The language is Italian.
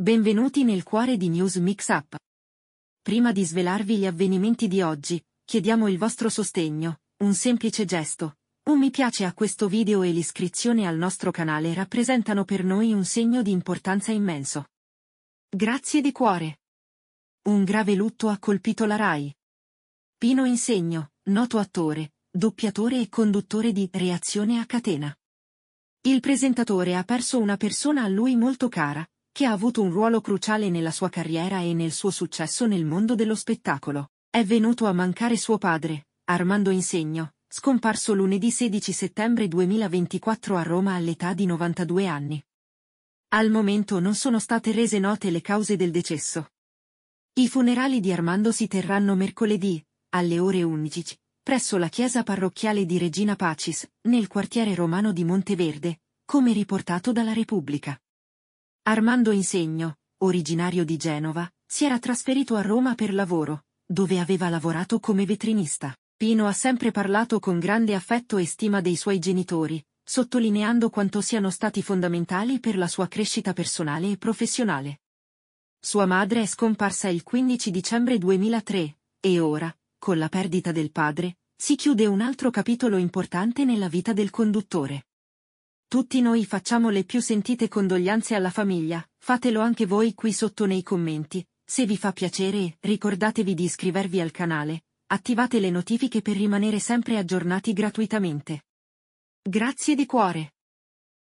Benvenuti nel cuore di News Mix Up. Prima di svelarvi gli avvenimenti di oggi, chiediamo il vostro sostegno, un semplice gesto. Un mi piace a questo video e l'iscrizione al nostro canale rappresentano per noi un segno di importanza immenso. Grazie di cuore. Un grave lutto ha colpito la RAI. Pino Insegno, noto attore, doppiatore e conduttore di Reazione a catena. Il presentatore ha perso una persona a lui molto cara, che ha avuto un ruolo cruciale nella sua carriera e nel suo successo nel mondo dello spettacolo. È venuto a mancare suo padre, Armando Insegno, scomparso lunedì 16 settembre 2024 a Roma all'età di 92 anni. Al momento non sono state rese note le cause del decesso. I funerali di Armando si terranno mercoledì, alle ore 11, presso la chiesa parrocchiale di Regina Pacis, nel quartiere romano di Monteverde, come riportato dalla Repubblica. Armando Insegno, originario di Genova, si era trasferito a Roma per lavoro, dove aveva lavorato come vetrinista. Pino ha sempre parlato con grande affetto e stima dei suoi genitori, sottolineando quanto siano stati fondamentali per la sua crescita personale e professionale. Sua madre è scomparsa il 15 dicembre 2003, e ora, con la perdita del padre, si chiude un altro capitolo importante nella vita del conduttore. Tutti noi facciamo le più sentite condoglianze alla famiglia, fatelo anche voi qui sotto nei commenti. Se vi fa piacere, ricordatevi di iscrivervi al canale, attivate le notifiche per rimanere sempre aggiornati gratuitamente. Grazie di cuore!